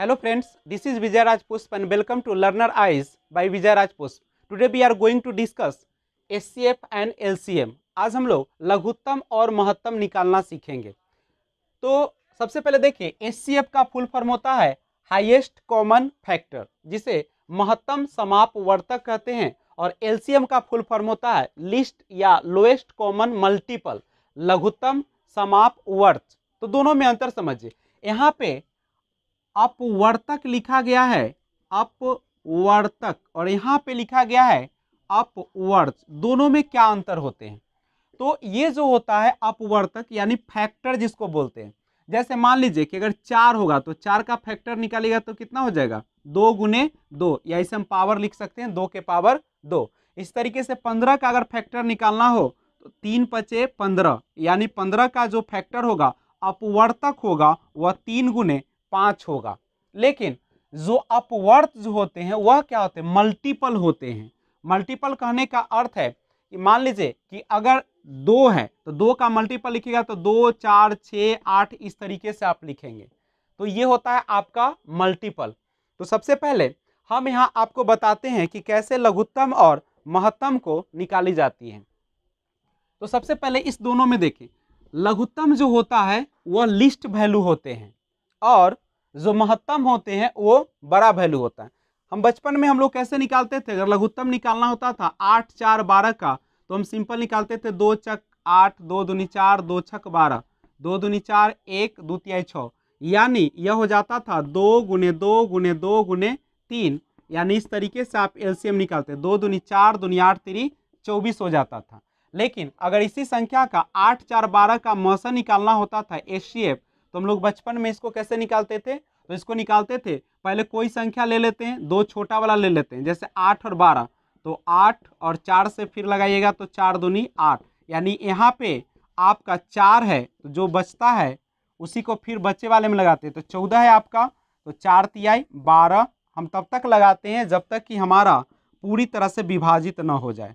Hello friends this is Vijay Raj Pushp and welcome to Learner Eyes by Vijay Raj Pushp. Today we are going to and L and LCM. आज हम लोग लघुत्तम और महत्तम निकालना सीखेंगे तो सबसे पहले देखिए एच का फुल फॉर्म होता है हाईएस्ट कॉमन फैक्टर जिसे महत्तम समाप वर्तक कहते हैं और एल का फुल फॉर्म होता है लिस्ट या लोएस्ट कॉमन मल्टीपल लघुत्तम समाप वर्त तो दोनों में अंतर समझिए यहाँ पे अपवर्तक लिखा गया है अपवर्तक और यहाँ पे लिखा गया है अपवर्त दोनों में क्या अंतर होते हैं तो ये जो होता है अपवर्तक यानी फैक्टर जिसको बोलते हैं जैसे मान लीजिए कि अगर चार होगा तो चार का फैक्टर निकालेगा तो कितना हो जाएगा दो गुने दो या इसे हम पावर लिख सकते हैं दो के पावर दो इस तरीके से पंद्रह का अगर फैक्टर निकालना हो तो तीन पचे पंद्रह यानी पंद्रह का जो फैक्टर होगा अपवर्तक होगा वह तीन गुने पाँच होगा लेकिन जो अपवर्त जो होते हैं वह क्या होते हैं मल्टीपल होते हैं मल्टीपल कहने का अर्थ है कि मान लीजिए कि अगर दो है तो दो का मल्टीपल लिखेगा तो दो चार छः आठ इस तरीके से आप लिखेंगे तो ये होता है आपका मल्टीपल तो सबसे पहले हम यहाँ आपको बताते हैं कि कैसे लघुत्तम और महत्तम को निकाली जाती है तो सबसे पहले इस दोनों में देखें लघुत्तम जो होता है वह लिस्ट वैल्यू होते हैं और जो महत्तम होते हैं वो बड़ा वैल्यू होता है हम बचपन में हम लोग कैसे निकालते थे अगर लघुत्तम निकालना होता था आठ चार बारह का तो हम सिंपल निकालते थे दो चक आठ दो दूनी चार दो छक बारह दो दूनी चार एक दो तिहाई छः यानी यह हो जाता था दो गुने दो गुने दो गुने तीन यानी इस तरीके से आप एलसीएम निकालते दो दूनी चार दूनी आठ तीन चौबीस हो जाता था लेकिन अगर इसी संख्या का आठ चार बारह का मौसम निकालना होता था एस तो हम लोग बचपन में इसको कैसे निकालते थे तो इसको निकालते थे पहले कोई संख्या ले लेते हैं दो छोटा वाला ले लेते हैं जैसे आठ और बारह तो आठ और चार से फिर लगाइएगा तो चार दूनी आठ यानी यहाँ पे आपका चार है तो जो बचता है उसी को फिर बच्चे वाले में लगाते हैं तो चौदह है आपका तो चार तिहाई बारह हम तब तक लगाते हैं जब तक कि हमारा पूरी तरह से विभाजित न हो जाए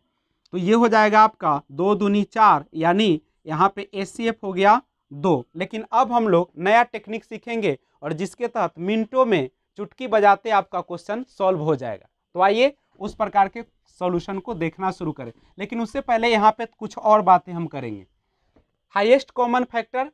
तो ये हो जाएगा आपका दो दूनी चार यानी यहाँ पे एस हो गया दो लेकिन अब हम लोग नया टेक्निक सीखेंगे और जिसके तहत मिनटों में चुटकी बजाते आपका क्वेश्चन सॉल्व हो जाएगा तो आइए उस प्रकार के सॉल्यूशन को देखना शुरू करें लेकिन उससे पहले यहाँ पे कुछ और बातें हम करेंगे हाईएस्ट कॉमन फैक्टर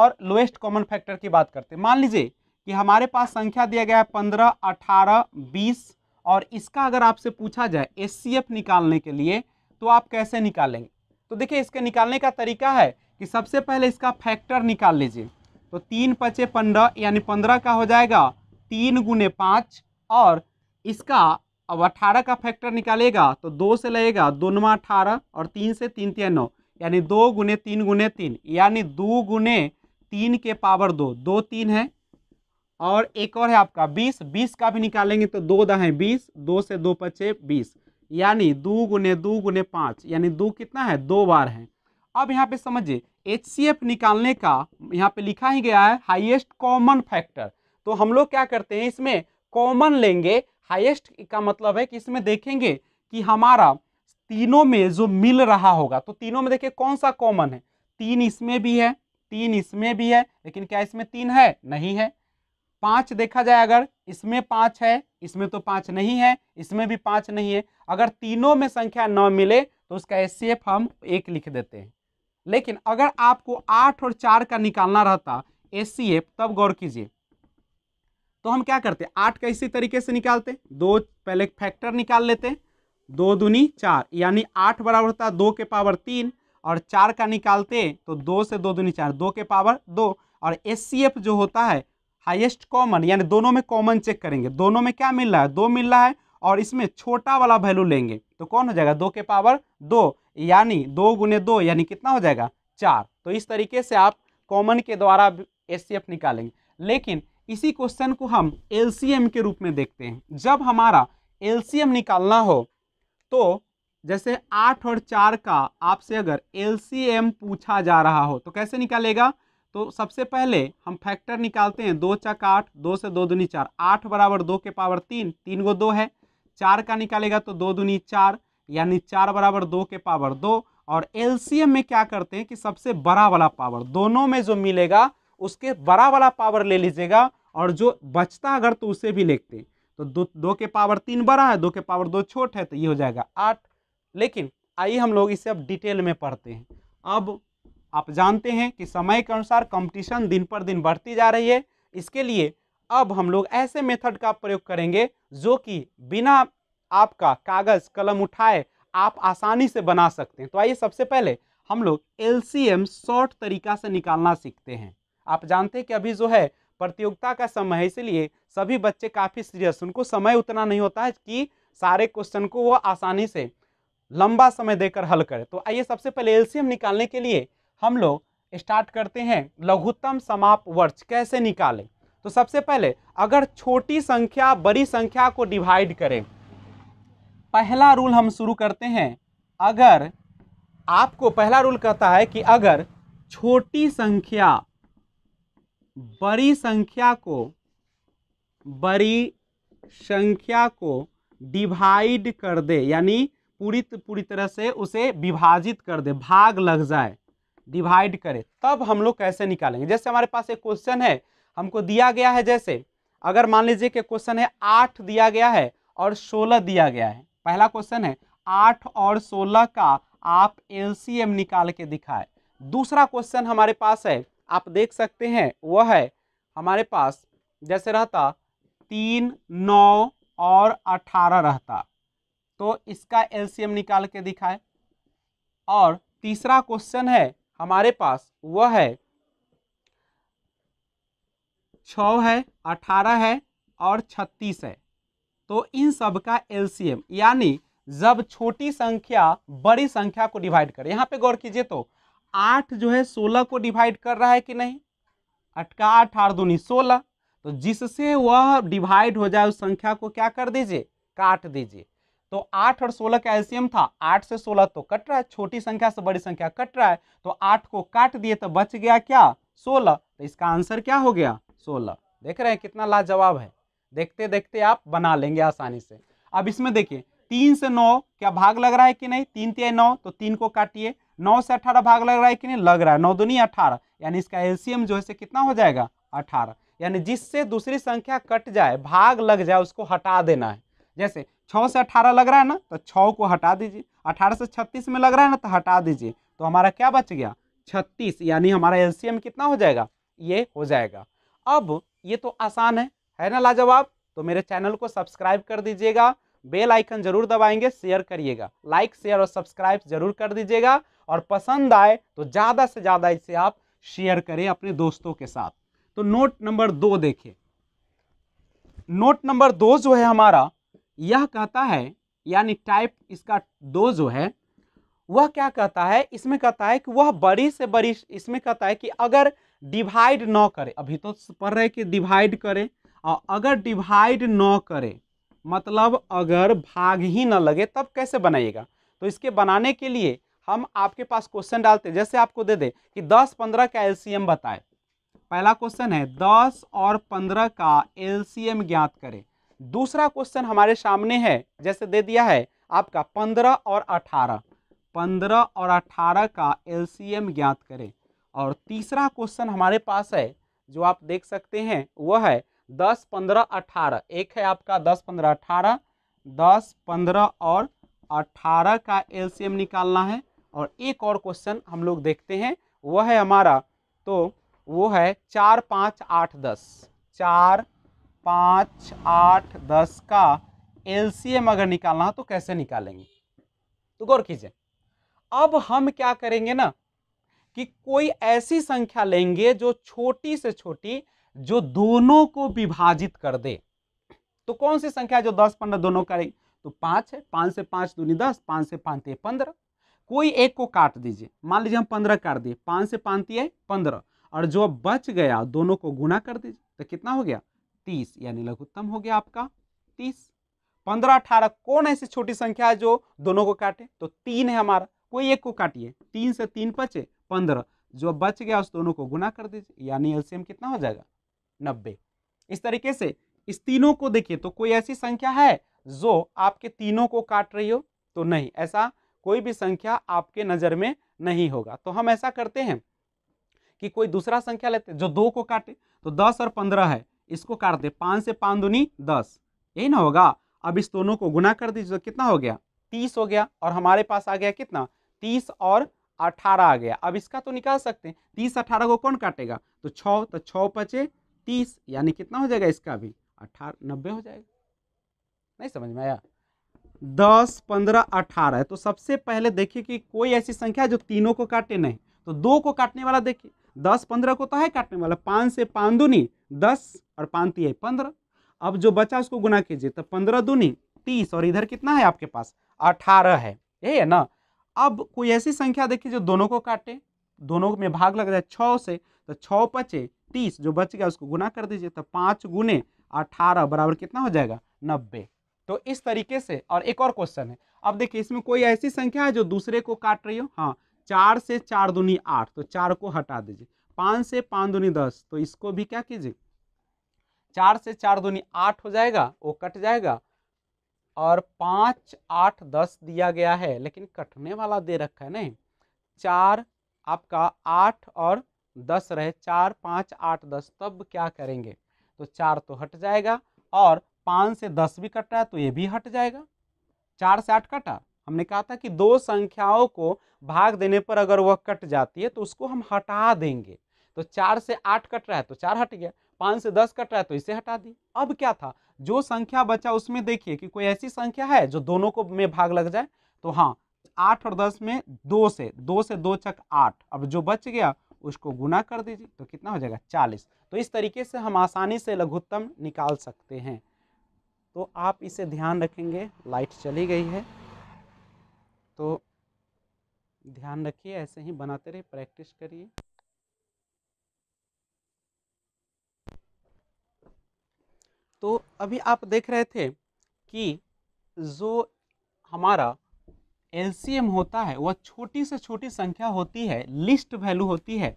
और लोएस्ट कॉमन फैक्टर की बात करते हैं मान लीजिए कि हमारे पास संख्या दिया गया है पंद्रह अठारह बीस और इसका अगर आपसे पूछा जाए एस निकालने के लिए तो आप कैसे निकालेंगे तो देखिए इसके निकालने का तरीका है कि सबसे पहले इसका फैक्टर निकाल लीजिए तो तीन पचे पंद्रह यानी पंद्रह का हो जाएगा तीन गुने पाँच और इसका अब अठारह का फैक्टर निकालेगा तो दो से लगेगा दोनवा अठारह और तीन से तीन तीन नौ यानी दो गुने तीन गुने तीन यानी दो गुने तीन के पावर दो दो तीन है और एक और है आपका बीस बीस का भी निकालेंगे तो दो दहें बीस दो से दो पचे बीस यानी दो गुने दो गुने पाँच यानी दो कितना है दो बार है अब यहाँ पे समझिए एच निकालने का यहाँ पे लिखा ही गया है हाईएस्ट कॉमन फैक्टर तो हम लोग क्या करते हैं इसमें कॉमन लेंगे हाईएस्ट का मतलब है कि इसमें देखेंगे कि हमारा तीनों में जो मिल रहा होगा तो तीनों में देखिए कौन सा कॉमन है तीन इसमें भी है तीन इसमें भी है लेकिन क्या इसमें तीन है नहीं है पाँच देखा जाए अगर इसमें पाँच है इसमें तो पाँच नहीं है इसमें भी पाँच नहीं है अगर तीनों में संख्या न मिले तो उसका एस हम एक लिख देते हैं लेकिन अगर आपको आठ और चार का निकालना रहता एस तब गौर कीजिए तो हम क्या करते आठ का इसी तरीके से निकालते दो पहले फैक्टर निकाल लेते दो दूनी चार यानी आठ बराबर होता दो के पावर तीन और चार का निकालते तो दो से दो दूनी चार दो के पावर दो और एस जो होता है हाईएस्ट कॉमन यानी दोनों में कॉमन चेक करेंगे दोनों में क्या मिल रहा है दो मिल रहा है और इसमें छोटा वाला वैल्यू लेंगे तो कौन हो जाएगा दो के पावर दो यानी दो गुने दो यानी कितना हो जाएगा चार तो इस तरीके से आप कॉमन के द्वारा एस निकालेंगे लेकिन इसी क्वेश्चन को हम एल के रूप में देखते हैं जब हमारा एल निकालना हो तो जैसे आठ और चार का आपसे अगर एल पूछा जा रहा हो तो कैसे निकालेगा तो सबसे पहले हम फैक्टर निकालते हैं दो चक आठ दो से दो दूनी चार आठ बराबर दो के पावर तीन तीन गो दो है चार का निकालेगा तो दो दूनी चार यानी चार बराबर दो के पावर दो और एलसीएम में क्या करते हैं कि सबसे बड़ा वाला पावर दोनों में जो मिलेगा उसके बड़ा वाला पावर ले लीजिएगा और जो बचता अगर तो उसे भी लेते हैं तो दो दो के पावर तीन बड़ा है दो के पावर दो छोट है तो ये हो जाएगा आठ लेकिन आइए हम लोग इसे अब डिटेल में पढ़ते हैं अब आप जानते हैं कि समय के अनुसार कंपटीशन दिन पर दिन बढ़ती जा रही है इसके लिए अब हम लोग ऐसे मेथड का प्रयोग करेंगे जो कि बिना आपका कागज़ कलम उठाए आप आसानी से बना सकते हैं तो आइए सबसे पहले हम लोग एल शॉर्ट तरीका से निकालना सीखते हैं आप जानते हैं कि अभी जो है प्रतियोगिता का समय है इसलिए सभी बच्चे काफ़ी सीरियस उनको समय उतना नहीं होता है कि सारे क्वेश्चन को वो आसानी से लंबा समय देकर हल करें तो आइए सबसे पहले एम निकालने के लिए हम लोग स्टार्ट करते हैं लघुत्तम समाप वर्ष कैसे निकालें तो सबसे पहले अगर छोटी संख्या बड़ी संख्या को डिवाइड करें पहला रूल हम शुरू करते हैं अगर आपको पहला रूल कहता है कि अगर छोटी संख्या बड़ी संख्या को बड़ी संख्या को डिवाइड कर दे यानी पूरी पूरी तरह से उसे विभाजित कर दे भाग लग जाए डिवाइड करे तब हम लोग कैसे निकालेंगे जैसे हमारे पास एक क्वेश्चन है हमको दिया गया है जैसे अगर मान लीजिए कि क्वेश्चन है आठ दिया गया है और सोलह दिया गया है पहला क्वेश्चन है आठ और सोलह का आप एलसीएम निकाल के दिखाए दूसरा क्वेश्चन हमारे पास है आप देख सकते हैं वह है हमारे पास जैसे रहता तीन नौ और अठारह रहता तो इसका एलसीएम निकाल के दिखाए और तीसरा क्वेश्चन है हमारे पास वह है छ है अठारह है और छत्तीस है तो इन सब का एलसीएम यानी जब छोटी संख्या बड़ी संख्या को डिवाइड करे यहाँ पे गौर कीजिए तो आठ जो है सोलह को डिवाइड कर रहा है कि नहीं अटका आठ आठ दूनी सोलह तो जिससे वह डिवाइड हो जाए उस संख्या को क्या कर दीजिए काट दीजिए तो आठ और सोलह का एलसीएम था आठ से सोलह तो कट रहा है छोटी संख्या से बड़ी संख्या कट रहा है तो आठ को काट दिए तो बच गया क्या सोलह तो इसका आंसर क्या हो गया सोलह देख रहे हैं कितना लाजवाब है देखते देखते आप बना लेंगे आसानी से अब इसमें देखिए तीन से नौ क्या भाग लग रहा है कि नहीं तीन तीन नौ तो तीन को काटिए नौ से अठारह भाग लग रहा है कि नहीं लग रहा है नौ दुनिया अठारह यानी इसका एलसीएम जो है से कितना हो जाएगा अठारह यानी जिससे दूसरी संख्या कट जाए भाग लग जाए उसको हटा देना है जैसे छः से अठारह लग रहा है ना तो छः को हटा दीजिए अठारह से छत्तीस में लग रहा है ना तो हटा दीजिए तो हमारा क्या बच गया छत्तीस यानी हमारा एलसीएम कितना हो जाएगा ये हो जाएगा अब ये तो आसान है है ना लाजवाब तो मेरे चैनल को सब्सक्राइब कर दीजिएगा बेल आइकन जरूर दबाएंगे शेयर करिएगा लाइक शेयर और सब्सक्राइब जरूर कर दीजिएगा और पसंद आए तो ज़्यादा से ज़्यादा इसे आप शेयर करें अपने दोस्तों के साथ तो नोट नंबर दो देखिए नोट नंबर दो जो है हमारा यह कहता है यानी टाइप इसका दो जो है वह क्या कहता है इसमें कहता है कि वह बड़ी से बड़ी इसमें कहता है कि अगर डिवाइड न करे अभी तो पढ़ रहे कि डिवाइड करे और अगर डिवाइड न करे मतलब अगर भाग ही ना लगे तब कैसे बनाइएगा तो इसके बनाने के लिए हम आपके पास क्वेश्चन डालते हैं जैसे आपको दे दे कि दस पंद्रह का एलसीएम बताएं पहला क्वेश्चन है दस और पंद्रह का एलसीएम ज्ञात करें दूसरा क्वेश्चन हमारे सामने है जैसे दे दिया है आपका पंद्रह और अठारह पंद्रह और अठारह का एलसीएम ज्ञात करें और तीसरा क्वेश्चन हमारे पास है जो आप देख सकते हैं वह है दस पंद्रह अठारह एक है आपका दस पंद्रह अठारह दस पंद्रह और अठारह का एलसीएम निकालना है और एक और क्वेश्चन हम लोग देखते हैं वह है हमारा तो वो है चार पाँच आठ दस चार पाँच आठ दस का एलसीएम अगर निकालना हो तो कैसे निकालेंगे तो गौर कीजिए अब हम क्या करेंगे ना कि कोई ऐसी संख्या लेंगे जो छोटी से छोटी जो दोनों को विभाजित कर दे तो कौन सी संख्या जो दस पंद्रह दोनों का तो पाँच है पाँच से पाँच दूनी दस पाँच से पाँच ये पंद्रह कोई एक को काट दीजिए मान लीजिए हम पंद्रह काट दिए पाँच से पाँच ये पंद्रह और जो बच गया दोनों को गुना कर दीजिए तो कितना हो गया तीस यानी लघुत्तम हो गया आपका तीस पंद्रह अठारह कौन ऐसी छोटी संख्या है जो दोनों को काटे तो तीन है हमारा कोई एक को काटिए तीन से तीन पचे पंद्रह जो बच गया उस दोनों को गुना कर दीजिए यानी एलसीएम कितना हो जाएगा नब्बे इस तरीके से इस तीनों को देखिए तो कोई ऐसी संख्या है जो आपके तीनों को काट रही हो तो नहीं ऐसा कोई भी संख्या आपके नज़र में नहीं होगा तो हम ऐसा करते हैं कि कोई दूसरा संख्या लेते हैं जो दो को काटे तो दस और पंद्रह है इसको काट दे पांच से पांच दुनी दस यही ना होगा अब इस दोनों को गुना कर दीजिए तो कितना हो गया तीस हो गया और हमारे पास आ गया कितना तीस और अठारह आ गया अब इसका तो निकाल सकते हैं तीस अठारह को कौन काटेगा तो छ तो छ पचे तीस यानी कितना हो जाएगा इसका भी अठारह नब्बे हो जाएगा नहीं समझ में आया दस पंद्रह अठारह तो सबसे पहले देखिए कि कोई ऐसी संख्या जो तीनों को काटे नहीं तो दो को काटने वाला देखिए दस पंद्रह को तो है काटने वाला पाँच से पाँच दूनी दस और पाँच है पंद्रह अब जो बचा उसको गुना कीजिए तो पंद्रह दूनी तीस और इधर कितना है आपके पास अठारह है यही है ना अब कोई ऐसी संख्या देखिए जो दोनों को काटे दोनों में भाग लग जाए छ से तो छः पचे तीस जो बच गया उसको गुना कर दीजिए तो पाँच गुने अठारह बराबर कितना हो जाएगा नब्बे तो इस तरीके से और एक और क्वेश्चन है अब देखिए इसमें कोई ऐसी संख्या है जो दूसरे को काट रही हो हाँ चार से चार दूनी आठ तो चार को हटा दीजिए पाँच से पाँच दूनी दस तो इसको भी क्या कीजिए चार से चार दूनी आठ हो जाएगा वो कट जाएगा और पाँच आठ दस दिया गया है लेकिन कटने वाला दे रखा है नहीं चार आपका आठ और दस रहे चार पाँच आठ दस तब क्या करेंगे तो चार तो हट जाएगा और पाँच से दस भी कट रहा है तो ये भी हट जाएगा चार से आठ कटा हमने कहा था कि दो संख्याओं को भाग देने पर अगर वह कट जाती है तो उसको हम हटा देंगे तो चार से आठ कट रहा है तो चार हट गया पाँच से दस कट रहा है तो इसे हटा दिए अब क्या था जो संख्या बचा उसमें देखिए कि कोई ऐसी संख्या है जो दोनों को में भाग लग जाए तो हाँ आठ और दस में दो से दो से दो चक आठ अब जो बच गया उसको गुना कर दीजिए तो कितना हो जाएगा चालीस तो इस तरीके से हम आसानी से लघुत्तम निकाल सकते हैं तो आप इसे ध्यान रखेंगे लाइट चली गई है तो ध्यान रखिए ऐसे ही बनाते रहिए प्रैक्टिस करिए तो अभी आप देख रहे थे कि जो हमारा एल होता है वह छोटी से छोटी संख्या होती है लिस्ट वैल्यू होती है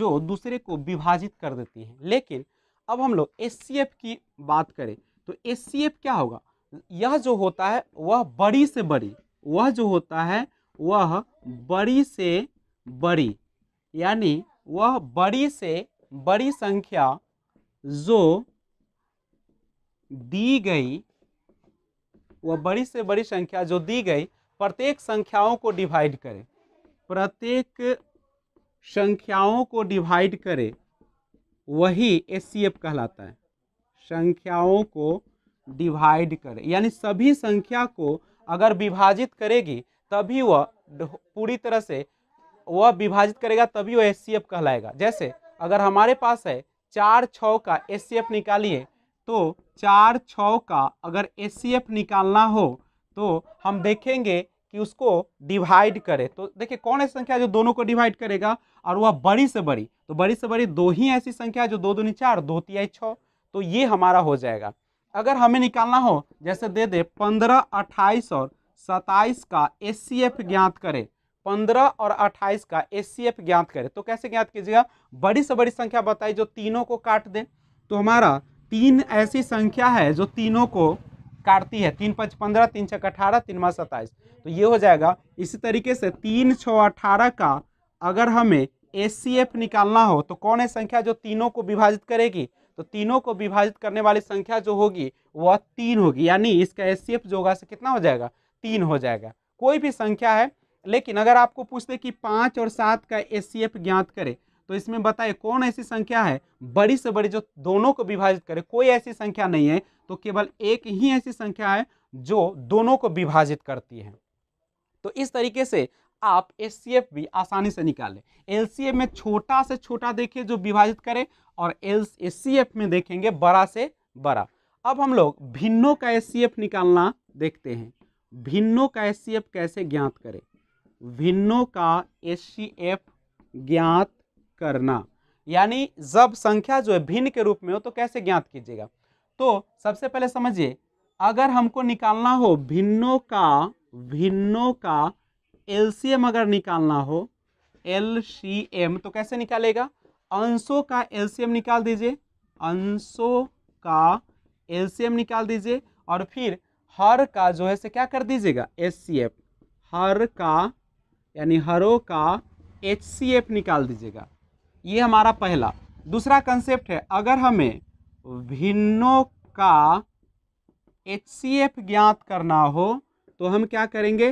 जो दूसरे को विभाजित कर देती है लेकिन अब हम लोग एस की बात करें तो एस क्या होगा यह जो होता है वह बड़ी से बड़ी वह जो होता है वह बड़ी से बड़ी यानी वह बड़ी से बड़ी संख्या जो दी गई वह बड़ी से बड़ी संख्या जो दी गई प्रत्येक संख्याओं को डिवाइड करें प्रत्येक संख्याओं को डिवाइड करें वही एस कहलाता है संख्याओं को डिवाइड करें यानी सभी संख्या को अगर विभाजित करेगी तभी वह पूरी तरह से वह विभाजित करेगा तभी वह एस कहलाएगा जैसे अगर हमारे पास है चार छः का एस निकालिए तो चार छ का अगर एस निकालना हो तो हम देखेंगे कि उसको डिवाइड करे तो देखिए कौन ऐसी संख्या जो दोनों को डिवाइड करेगा और वह बड़ी से बड़ी तो बड़ी से बड़ी दो ही ऐसी संख्या जो दो दूनी चार दो तिहाई छः तो ये हमारा हो जाएगा अगर हमें निकालना हो जैसे दे दे पंद्रह अट्ठाईस और सताइस का एस ज्ञात करें पंद्रह और अट्ठाईस का एस ज्ञात करें तो कैसे ज्ञात कीजिएगा बड़ी से बड़ी संख्या बताई जो तीनों को काट दें तो हमारा तीन ऐसी संख्या है जो तीनों को काटती है तीन पाँच पंद्रह तीन छः अठारह तीन माँ सत्ताईस तो ये हो जाएगा इसी तरीके से तीन छः अठारह का अगर हमें एस निकालना हो तो कौन है संख्या जो तीनों को विभाजित करेगी तो तीनों को विभाजित करने वाली संख्या जो होगी वह तीन होगी यानी इसका एस जो होगा से कितना हो जाएगा तीन हो जाएगा कोई भी संख्या है लेकिन अगर आपको पूछते कि पाँच और सात का एस ज्ञात करें तो इसमें बताए कौन ऐसी संख्या है बड़ी से बड़ी जो दोनों को विभाजित करे कोई ऐसी संख्या नहीं है तो केवल एक ही ऐसी संख्या है जो दोनों को विभाजित करती है तो इस तरीके से आप एस भी आसानी से निकालें एल में छोटा से छोटा देखिए जो विभाजित करे और एल एस में देखेंगे बड़ा से बड़ा अब हम लोग भिन्नों का एस निकालना देखते हैं भिन्नों का एस कैसे ज्ञात करें भिन्नों का एस ज्ञात करना यानी जब संख्या जो है भिन्न के रूप में हो तो कैसे ज्ञात कीजिएगा तो सबसे पहले समझिए अगर हमको निकालना हो भिन्नों का भिन्नों का एलसीएम अगर निकालना हो एलसीएम तो कैसे निकालेगा अंशों का एलसीएम निकाल दीजिए अंशों का एलसीएम निकाल दीजिए और फिर हर का जो है से क्या कर दीजिएगा एच हर का यानी हरों का एच निकाल दीजिएगा ये हमारा पहला दूसरा कंसेप्ट है अगर हमें भिन्नों का एच ज्ञात करना हो तो हम क्या करेंगे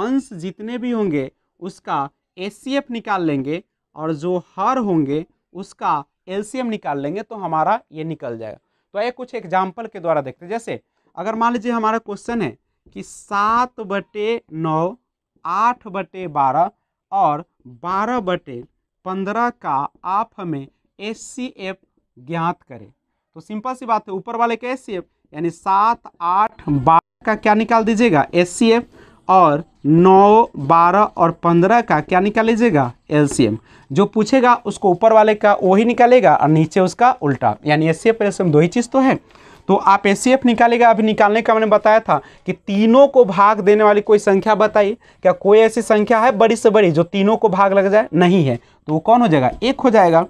अंश जितने भी होंगे उसका एच निकाल लेंगे और जो हर होंगे उसका एलसीएम निकाल लेंगे तो हमारा ये निकल जाएगा तो ये कुछ एग्जाम्पल के द्वारा देखते हैं जैसे अगर मान लीजिए हमारा क्वेश्चन है कि सात बटे नौ आठ बटे बारह और बारह बटे पंद्रह का आप हमें एस सी एफ ज्ञात करें तो सिंपल सी बात है ऊपर वाले का एस सी एफ यानी सात आठ बारह का क्या निकाल दीजिएगा एस सी एफ और नौ बारह और पंद्रह का क्या निकाल लीजिएगा एल जो पूछेगा उसको ऊपर वाले का वही निकालेगा और नीचे उसका उल्टा यानी H C F L C M दो ही चीज़ तो है तो आप एस निकालेगा अभी निकालने का मैंने बताया था कि तीनों को भाग देने वाली कोई संख्या बताइए क्या कोई ऐसी संख्या है बड़ी से बड़ी जो तीनों को भाग लग जाए नहीं है तो वो कौन हो जाएगा एक हो जाएगा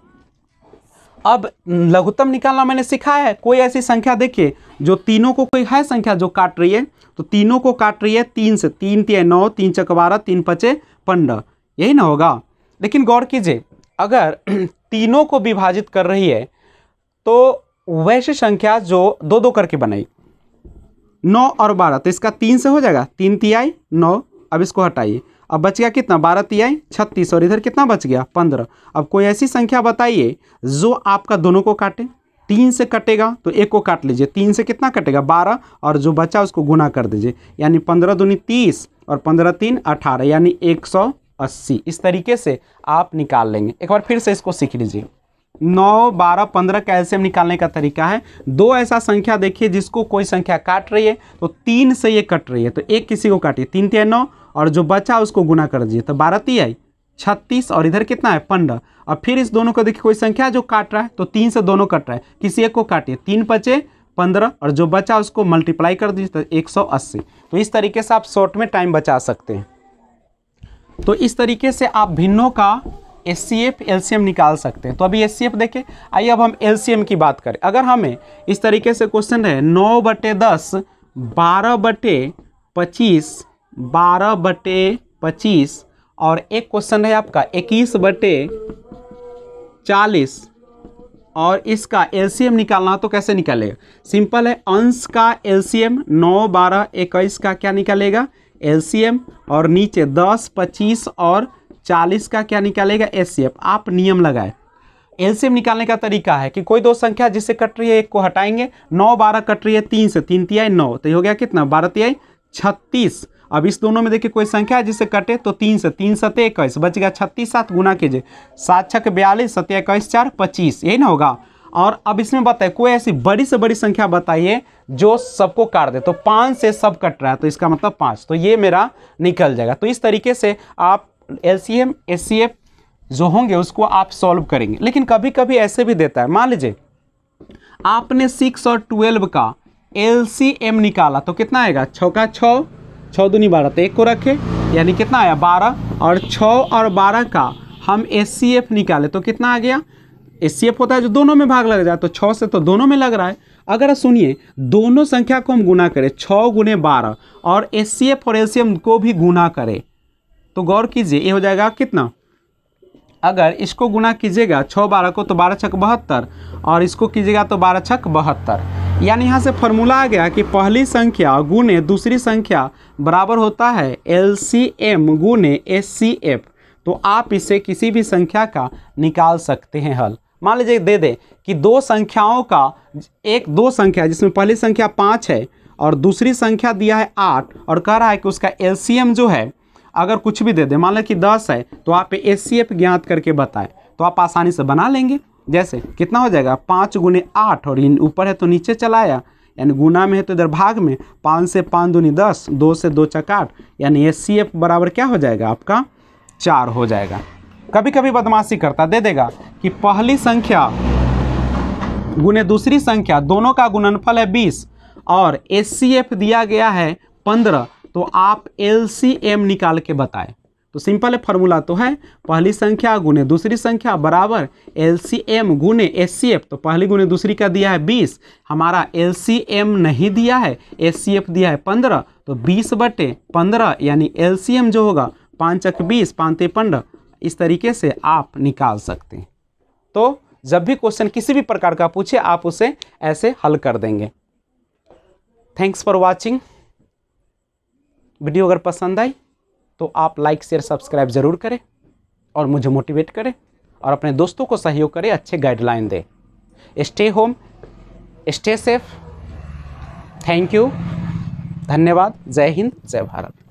अब लघुत्तम निकालना मैंने सिखाया है कोई ऐसी संख्या देखिए जो तीनों को कोई है संख्या जो काट रही है तो तीनों को काट रही है तीन से तीन तीन नौ तीन चक बारह तीन पचे पंद्रह यही ना होगा लेकिन गौर कीजिए अगर तीनों को विभाजित कर रही है तो वैसे संख्या जो दो दो करके बनाई नौ और बारह तो इसका तीन से हो जाएगा तीन आई नौ अब इसको हटाइए अब बच गया कितना बारह आई छत्तीस और इधर कितना बच गया पंद्रह अब कोई ऐसी संख्या बताइए जो आपका दोनों को काटे तीन से कटेगा तो एक को काट लीजिए तीन से कितना कटेगा बारह और जो बचा उसको गुना कर दीजिए यानी पंद्रह दूनी तीस और पंद्रह तीन अठारह यानी एक सौ अस्सी इस तरीके से आप निकाल लेंगे एक बार फिर से इसको सीख लीजिए नौ बारह पंद्रह कैल्शियम निकालने का तरीका है दो ऐसा संख्या देखिए जिसको कोई संख्या काट रही है तो तीन से ये कट रही है तो एक किसी को काटिए तीन तीन नौ और जो बचा उसको गुना कर दीजिए तो बारह ती आई छत्तीस और इधर कितना है पंद्रह और फिर इस दोनों को देखिए कोई संख्या जो काट रहा है तो तीन से दोनों कट रहा है किसी एक को काटिए तीन पचे पंद्रह और जो बचा उसको मल्टीप्लाई कर दीजिए तो एक सौ अस्सी तो इस तरीके से आप शॉर्ट में टाइम बचा सकते हैं तो इस तरीके से आप भिन्नों का H C F L C M निकाल सकते हैं तो अभी एस सी एफ देखें आइए अब हम एल सी एम की बात करें अगर हमें इस तरीके से क्वेश्चन है नौ बटे दस बारह बटे पच्चीस बारह बटे पच्चीस और एक क्वेश्चन है आपका इक्कीस बटे चालीस और इसका एल निकालना तो कैसे निकालेगा सिंपल है अंश का एल सी एम नौ बारह इक्कीस का क्या निकालेगा एल और नीचे दस पच्चीस और चालीस का क्या निकालेगा एस आप नियम लगाए एलसीएम निकालने का तरीका है कि कोई दो संख्या जिससे कट रही है एक को हटाएंगे नौ बारह कट रही है तीन से तीन तिहाई नौ तो हो गया कितना बारह तिहाई छत्तीस अब इस दोनों में देखिए कोई संख्या है जिससे कटे तो तीन से तीन सत्य इक्कीस बच गया छत्तीस सात गुना कीजिए सात छक बयालीस सत्य इक्कीस चार पच्चीस यही ना होगा और अब इसमें बताए कोई ऐसी बड़ी से बड़ी संख्या बताइए जो सबको काट दे तो पाँच से सब कट रहा है तो इसका मतलब पाँच तो ये मेरा निकल जाएगा तो इस तरीके से आप एल सी एफ जो होंगे उसको आप सॉल्व करेंगे लेकिन कभी कभी ऐसे भी देता है मान लीजिए आपने सिक्स और ट्वेल्व का एम निकाला तो कितना आएगा छः का छः छः दूनी बारह तो एक को रखे यानी कितना आया बारह और छः और बारह का हम एस निकाले तो कितना आ गया एस होता है जो दोनों में भाग लग जाए तो छः से तो दोनों में लग रहा है अगर सुनिए दोनों संख्या को हम गुना करें छः गुने बारह और एस और एल को भी गुना करें तो गौर कीजिए ये हो जाएगा कितना अगर इसको गुना कीजिएगा छः बारह को तो बारह छक बहत्तर और इसको कीजिएगा तो बारह छक बहत्तर यानी यहाँ से फॉर्मूला आ गया कि पहली संख्या गुने दूसरी संख्या बराबर होता है एल सी एम गुने एस सी एफ तो आप इसे किसी भी संख्या का निकाल सकते हैं हल मान लीजिए दे दे कि दो संख्याओं का एक दो संख्या जिसमें पहली संख्या पाँच है और दूसरी संख्या दिया है आठ और कह रहा है कि उसका एल जो है अगर कुछ भी दे दे मान लें कि दस है तो आप एस ज्ञात करके बताएं तो आप आसानी से बना लेंगे जैसे कितना हो जाएगा पाँच गुने आठ और इन ऊपर है तो नीचे चलाया यानी गुना में है तो इधर भाग में पाँच से पाँच दूनी दस दो से दो चक आठ यानी एस सी एफ बराबर क्या हो जाएगा आपका चार हो जाएगा कभी कभी बदमाशी करता दे देगा कि पहली संख्या गुने दूसरी संख्या दोनों का गुणनफल है बीस और एस सी एफ दिया गया है पंद्रह तो आप एल निकाल के बताएं तो सिंपल फॉर्मूला तो है पहली संख्या गुने दूसरी संख्या बराबर एल सी एम गुने एस सी एफ तो पहली गुने दूसरी का दिया है बीस हमारा एल सी एम नहीं दिया है एस सी एफ दिया है पंद्रह तो बीस बटे पंद्रह यानी एल सी एम जो होगा पाँच अक बीस पाँचते पंद्रह इस तरीके से आप निकाल सकते हैं तो जब भी क्वेश्चन किसी भी प्रकार का पूछे आप उसे ऐसे हल कर देंगे थैंक्स फॉर वॉचिंग वीडियो अगर पसंद आई तो आप लाइक शेयर सब्सक्राइब ज़रूर करें और मुझे मोटिवेट करें और अपने दोस्तों को सहयोग करें अच्छे गाइडलाइन दें stay home stay safe thank you धन्यवाद जय हिंद जय भारत